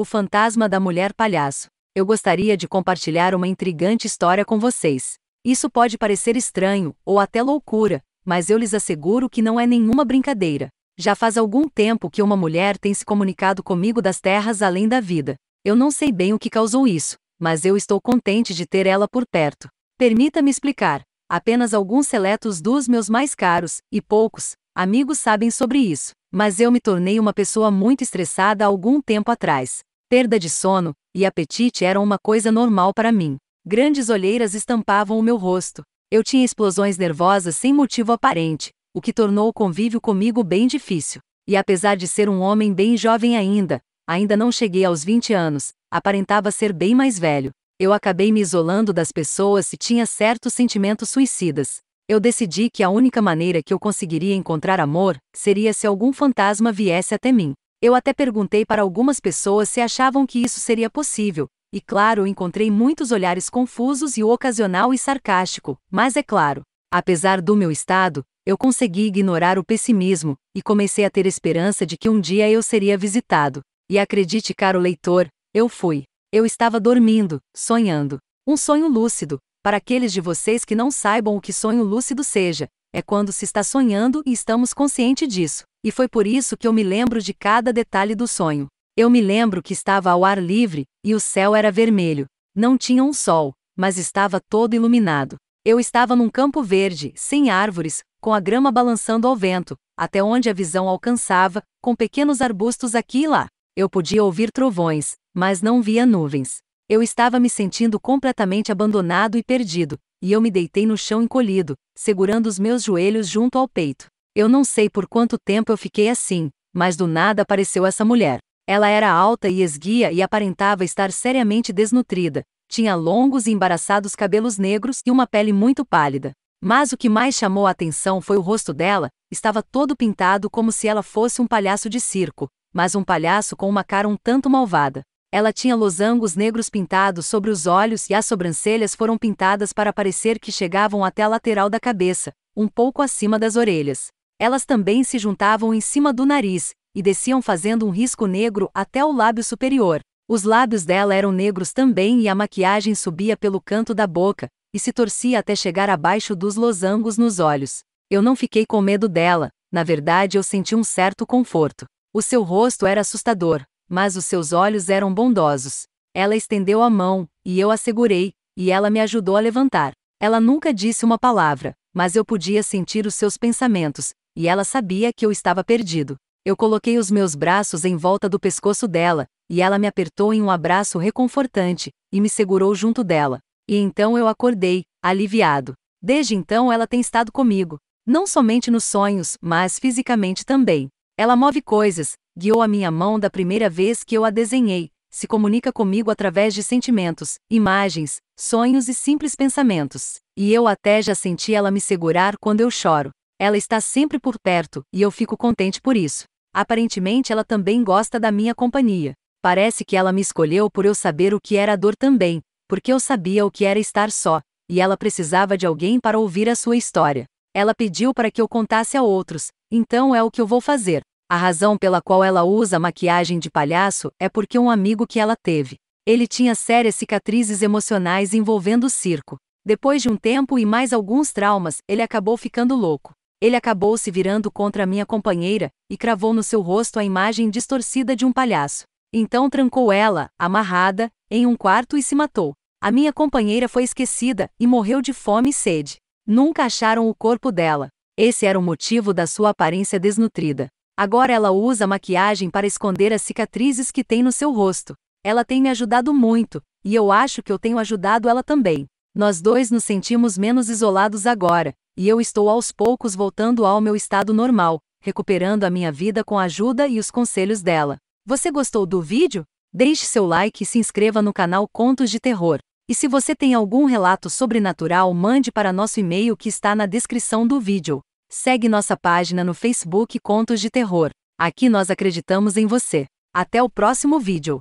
O fantasma da mulher palhaço. Eu gostaria de compartilhar uma intrigante história com vocês. Isso pode parecer estranho ou até loucura, mas eu lhes asseguro que não é nenhuma brincadeira. Já faz algum tempo que uma mulher tem se comunicado comigo das terras além da vida. Eu não sei bem o que causou isso, mas eu estou contente de ter ela por perto. Permita-me explicar. Apenas alguns seletos dos meus mais caros, e poucos, amigos sabem sobre isso. Mas eu me tornei uma pessoa muito estressada há algum tempo atrás. Perda de sono e apetite eram uma coisa normal para mim. Grandes olheiras estampavam o meu rosto. Eu tinha explosões nervosas sem motivo aparente, o que tornou o convívio comigo bem difícil. E apesar de ser um homem bem jovem ainda, ainda não cheguei aos 20 anos, aparentava ser bem mais velho. Eu acabei me isolando das pessoas e tinha certos sentimentos suicidas. Eu decidi que a única maneira que eu conseguiria encontrar amor seria se algum fantasma viesse até mim. Eu até perguntei para algumas pessoas se achavam que isso seria possível, e claro, encontrei muitos olhares confusos e ocasional e sarcástico, mas é claro, apesar do meu estado, eu consegui ignorar o pessimismo e comecei a ter esperança de que um dia eu seria visitado. E acredite, caro leitor, eu fui. Eu estava dormindo, sonhando. Um sonho lúcido, para aqueles de vocês que não saibam o que sonho lúcido seja, é quando se está sonhando e estamos consciente disso. E foi por isso que eu me lembro de cada detalhe do sonho. Eu me lembro que estava ao ar livre e o céu era vermelho. Não tinha um sol, mas estava todo iluminado. Eu estava num campo verde, sem árvores, com a grama balançando ao vento, até onde a visão alcançava, com pequenos arbustos aqui e lá. Eu podia ouvir trovões, mas não via nuvens. Eu estava me sentindo completamente abandonado e perdido, e eu me deitei no chão encolhido, segurando os meus joelhos junto ao peito. Eu não sei por quanto tempo eu fiquei assim, mas do nada apareceu essa mulher. Ela era alta e esguia e aparentava estar seriamente desnutrida. Tinha longos e embaraçados cabelos negros e uma pele muito pálida. Mas o que mais chamou a atenção foi o rosto dela, estava todo pintado como se ela fosse um palhaço de circo, mas um palhaço com uma cara um tanto malvada. Ela tinha losangos negros pintados sobre os olhos e as sobrancelhas foram pintadas para parecer que chegavam até a lateral da cabeça, um pouco acima das orelhas. Elas também se juntavam em cima do nariz e desciam fazendo um risco negro até o lábio superior. Os lábios dela eram negros também e a maquiagem subia pelo canto da boca e se torcia até chegar abaixo dos losangos nos olhos. Eu não fiquei com medo dela, na verdade eu senti um certo conforto. O seu rosto era assustador, mas os seus olhos eram bondosos. Ela estendeu a mão, e eu a segurei, e ela me ajudou a levantar. Ela nunca disse uma palavra, mas eu podia sentir os seus pensamentos, e ela sabia que eu estava perdido. Eu coloquei os meus braços em volta do pescoço dela, e ela me apertou em um abraço reconfortante, e me segurou junto dela. E então eu acordei, aliviado. Desde então ela tem estado comigo, não somente nos sonhos, mas fisicamente também. Ela move coisas, guiou a minha mão da primeira vez que eu a desenhei, se comunica comigo através de sentimentos, imagens, sonhos e simples pensamentos. E eu até já senti ela me segurar quando eu choro. Ela está sempre por perto, e eu fico contente por isso. Aparentemente ela também gosta da minha companhia. Parece que ela me escolheu por eu saber o que era a dor também, porque eu sabia o que era estar só, e ela precisava de alguém para ouvir a sua história. Ela pediu para que eu contasse a outros, então é o que eu vou fazer. A razão pela qual ela usa maquiagem de palhaço é porque um amigo que ela teve. Ele tinha sérias cicatrizes emocionais envolvendo o circo. Depois de um tempo e mais alguns traumas, ele acabou ficando louco. Ele acabou se virando contra minha companheira e cravou no seu rosto a imagem distorcida de um palhaço. Então trancou ela, amarrada, em um quarto e se matou. A minha companheira foi esquecida e morreu de fome e sede. Nunca acharam o corpo dela. Esse era o motivo da sua aparência desnutrida. Agora ela usa maquiagem para esconder as cicatrizes que tem no seu rosto. Ela tem me ajudado muito, e eu acho que eu tenho ajudado ela também. Nós dois nos sentimos menos isolados agora, e eu estou aos poucos voltando ao meu estado normal, recuperando a minha vida com a ajuda e os conselhos dela. Você gostou do vídeo? Deixe seu like e se inscreva no canal Contos de Terror. E se você tem algum relato sobrenatural, mande para nosso e-mail que está na descrição do vídeo. Segue nossa página no Facebook Contos de Terror. Aqui nós acreditamos em você. Até o próximo vídeo.